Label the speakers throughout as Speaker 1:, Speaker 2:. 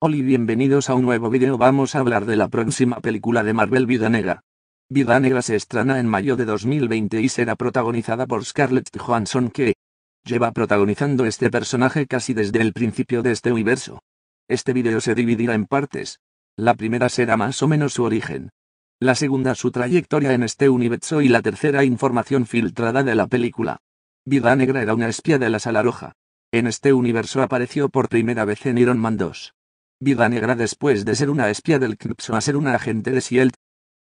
Speaker 1: Hola y bienvenidos a un nuevo video vamos a hablar de la próxima película de Marvel Vida Negra. Vida Negra se estrena en mayo de 2020 y será protagonizada por Scarlett Johansson que lleva protagonizando este personaje casi desde el principio de este universo. Este video se dividirá en partes. La primera será más o menos su origen. La segunda su trayectoria en este universo y la tercera información filtrada de la película. Vida Negra era una espía de la Sala Roja. En este universo apareció por primera vez en Iron Man 2. Vida Negra después de ser una espía del o a ser una agente de S.H.I.E.L.D.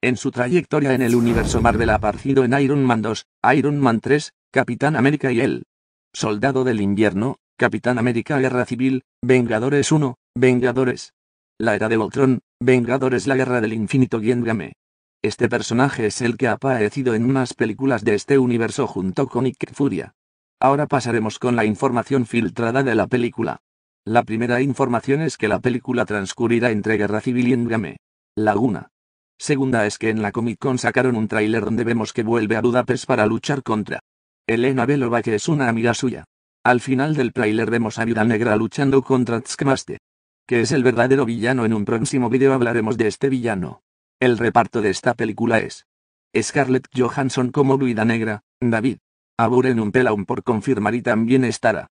Speaker 1: En su trayectoria en el universo Marvel ha aparecido en Iron Man 2, Iron Man 3, Capitán América y El Soldado del Invierno, Capitán América Guerra Civil, Vengadores 1, Vengadores. La Era de Voltron, Vengadores La Guerra del Infinito Endgame. Este personaje es el que ha aparecido en unas películas de este universo junto con Nick Furia. Ahora pasaremos con la información filtrada de la película. La primera información es que la película transcurrirá entre Guerra Civil y Endgame. Laguna. Segunda es que en la Comic Con sacaron un tráiler donde vemos que vuelve a Budapest para luchar contra Elena Belova que es una amiga suya. Al final del tráiler vemos a Viuda Negra luchando contra Tskmaste, que es el verdadero villano. En un próximo video hablaremos de este villano. El reparto de esta película es Scarlett Johansson como Viuda Negra, David Aburen un pelón por confirmar y también estará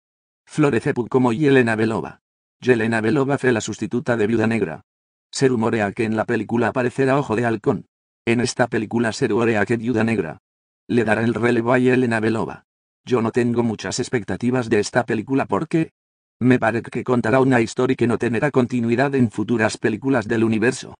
Speaker 1: Florece como Yelena Belova. Yelena Belova fue la sustituta de Viuda Negra. Se rumorea que en la película aparecerá Ojo de Halcón. En esta película se rumorea que Viuda Negra le dará el relevo a Yelena Belova. Yo no tengo muchas expectativas de esta película porque me parece que contará una historia que no tendrá continuidad en futuras películas del universo.